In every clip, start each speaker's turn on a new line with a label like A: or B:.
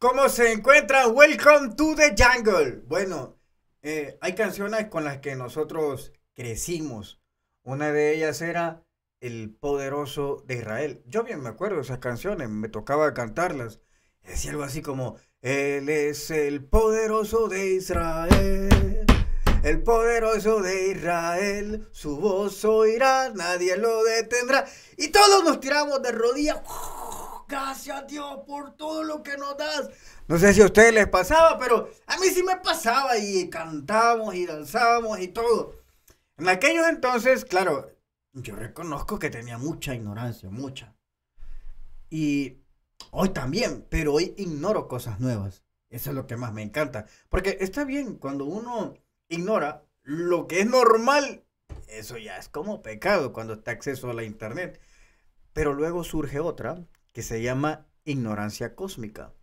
A: ¿Cómo se encuentra? Welcome to the jungle. Bueno, eh, hay canciones con las que nosotros crecimos. Una de ellas era El poderoso de Israel. Yo bien me acuerdo de esas canciones, me tocaba cantarlas. Decía algo así como, Él es el poderoso de Israel. El poderoso de Israel, su voz oirá, nadie lo detendrá. Y todos nos tiramos de rodillas. Gracias Dios por todo lo que nos das. No sé si a ustedes les pasaba, pero a mí sí me pasaba y cantábamos y danzábamos y todo. En aquellos entonces, claro, yo reconozco que tenía mucha ignorancia, mucha. Y hoy también, pero hoy ignoro cosas nuevas. Eso es lo que más me encanta. Porque está bien, cuando uno ignora lo que es normal, eso ya es como pecado cuando está acceso a la internet. Pero luego surge otra que se llama ignorancia cósmica,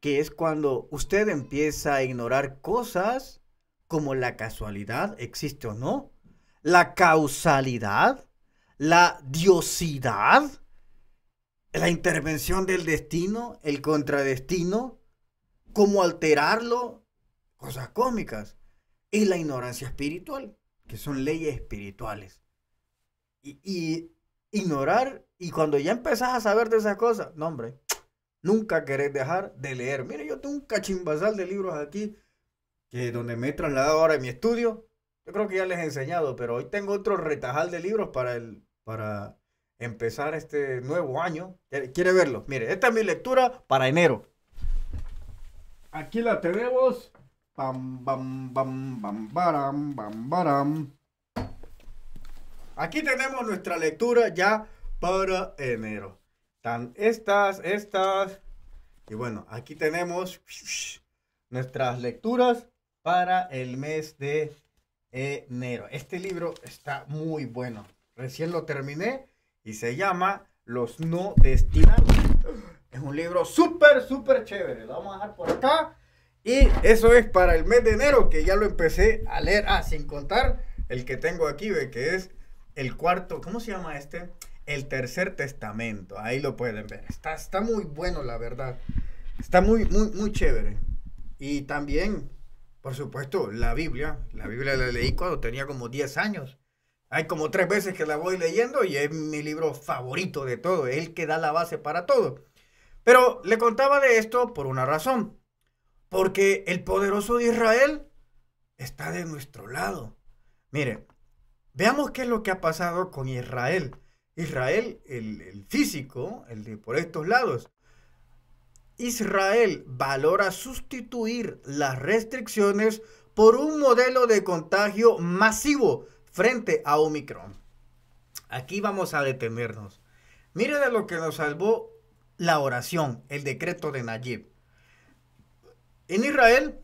A: que es cuando usted empieza a ignorar cosas como la casualidad, existe o no, la causalidad, la diosidad, la intervención del destino, el contradestino, cómo alterarlo, cosas cómicas, y la ignorancia espiritual, que son leyes espirituales. Y, y ignorar y cuando ya empezás a saber de esas cosas, no, hombre, nunca querés dejar de leer. Mire, yo tengo un cachimbasal de libros aquí, que donde me he trasladado ahora en mi estudio. Yo creo que ya les he enseñado, pero hoy tengo otro retajal de libros para, para empezar este nuevo año. ¿Quiere verlo? Mire, esta es mi lectura para enero. Aquí la tenemos. Bam, bam, bam, bam, bam, Aquí tenemos nuestra lectura ya para enero. Tan estas, estas. Y bueno, aquí tenemos nuestras lecturas para el mes de enero. Este libro está muy bueno. Recién lo terminé y se llama Los no destinados. Es un libro súper, súper chévere. Lo vamos a dejar por acá. Y eso es para el mes de enero que ya lo empecé a leer. Ah, sin contar el que tengo aquí, que es el cuarto. ¿Cómo se llama este? El Tercer Testamento, ahí lo pueden ver. Está, está muy bueno, la verdad. Está muy, muy, muy chévere. Y también, por supuesto, la Biblia. La Biblia la leí cuando tenía como 10 años. Hay como tres veces que la voy leyendo y es mi libro favorito de todo. Es el que da la base para todo. Pero le contaba de esto por una razón. Porque el poderoso de Israel está de nuestro lado. Mire, veamos qué es lo que ha pasado con Israel. Israel, el, físico, el de por estos lados. Israel valora sustituir las restricciones por un modelo de contagio masivo frente a Omicron. Aquí vamos a detenernos. Mire de lo que nos salvó la oración, el decreto de Nayib. En Israel,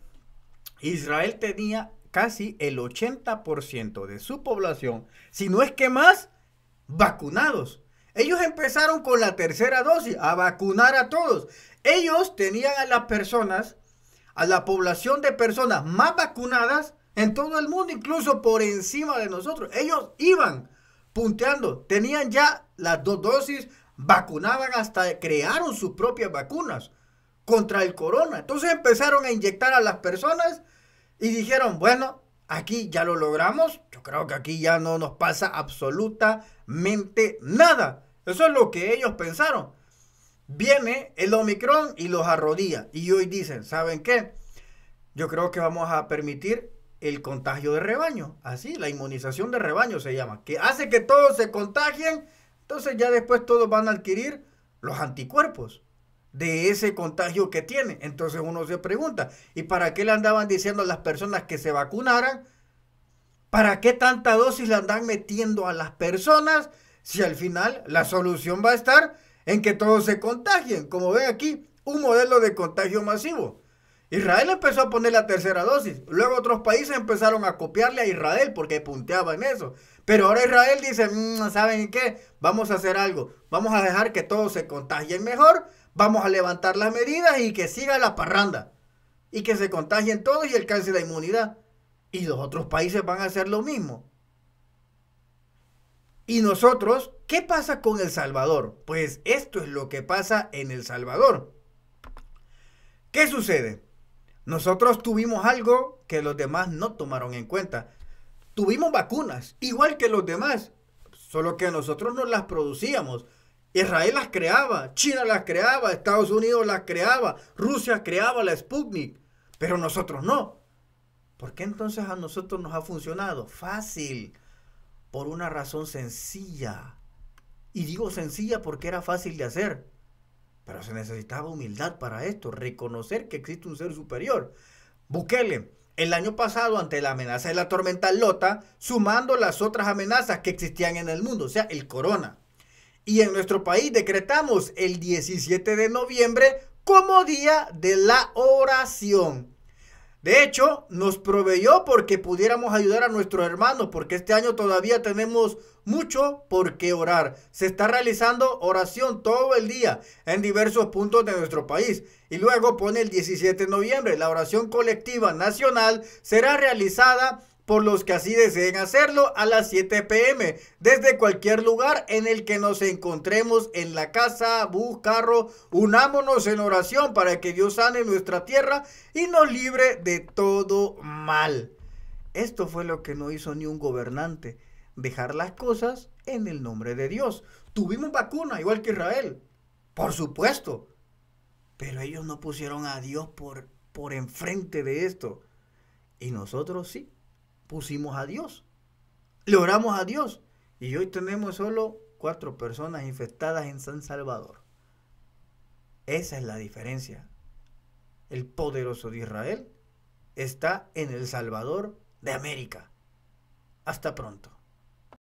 A: Israel tenía casi el 80% de su población, si no es que más, vacunados. Ellos empezaron con la tercera dosis a vacunar a todos. Ellos tenían a las personas, a la población de personas más vacunadas en todo el mundo, incluso por encima de nosotros. Ellos iban punteando, tenían ya las dos dosis, vacunaban hasta crearon sus propias vacunas contra el corona. Entonces empezaron a inyectar a las personas y dijeron, bueno, aquí ya lo logramos, creo que aquí ya no nos pasa absolutamente nada. Eso es lo que ellos pensaron. Viene el Omicron y los arrodilla. Y hoy dicen, ¿saben qué? Yo creo que vamos a permitir el contagio de rebaño. Así, la inmunización de rebaño se llama. Que hace que todos se contagien. Entonces ya después todos van a adquirir los anticuerpos de ese contagio que tiene. Entonces uno se pregunta, ¿y para qué le andaban diciendo a las personas que se vacunaran ¿Para qué tanta dosis la andan metiendo a las personas si al final la solución va a estar en que todos se contagien? Como ven aquí, un modelo de contagio masivo. Israel empezó a poner la tercera dosis, luego otros países empezaron a copiarle a Israel porque en eso. Pero ahora Israel dice, mm, ¿saben qué? Vamos a hacer algo, vamos a dejar que todos se contagien mejor, vamos a levantar las medidas y que siga la parranda. Y que se contagien todos y alcance la inmunidad. Y los otros países van a hacer lo mismo. Y nosotros, ¿qué pasa con El Salvador? Pues esto es lo que pasa en El Salvador. ¿Qué sucede? Nosotros tuvimos algo que los demás no tomaron en cuenta. Tuvimos vacunas, igual que los demás, solo que nosotros no las producíamos. Israel las creaba, China las creaba, Estados Unidos las creaba, Rusia creaba la Sputnik, pero nosotros no. ¿Por qué entonces a nosotros nos ha funcionado? Fácil, por una razón sencilla. Y digo sencilla porque era fácil de hacer. Pero se necesitaba humildad para esto, reconocer que existe un ser superior. Bukele, el año pasado ante la amenaza de la tormenta Lota, sumando las otras amenazas que existían en el mundo, o sea, el corona. Y en nuestro país decretamos el 17 de noviembre como día de la oración. De hecho, nos proveyó porque pudiéramos ayudar a nuestros hermanos, porque este año todavía tenemos mucho por qué orar. Se está realizando oración todo el día en diversos puntos de nuestro país. Y luego pone el 17 de noviembre, la oración colectiva nacional será realizada por los que así deseen hacerlo a las 7 pm desde cualquier lugar en el que nos encontremos en la casa, bus, carro. Unámonos en oración para que Dios sane nuestra tierra y nos libre de todo mal. Esto fue lo que no hizo ni un gobernante, dejar las cosas en el nombre de Dios. Tuvimos vacuna, igual que Israel, por supuesto, pero ellos no pusieron a Dios por, por enfrente de esto. Y nosotros sí pusimos a Dios, le oramos a Dios. Y hoy tenemos solo cuatro personas infectadas en San Salvador. Esa es la diferencia. El poderoso de Israel está en el Salvador de América. Hasta pronto.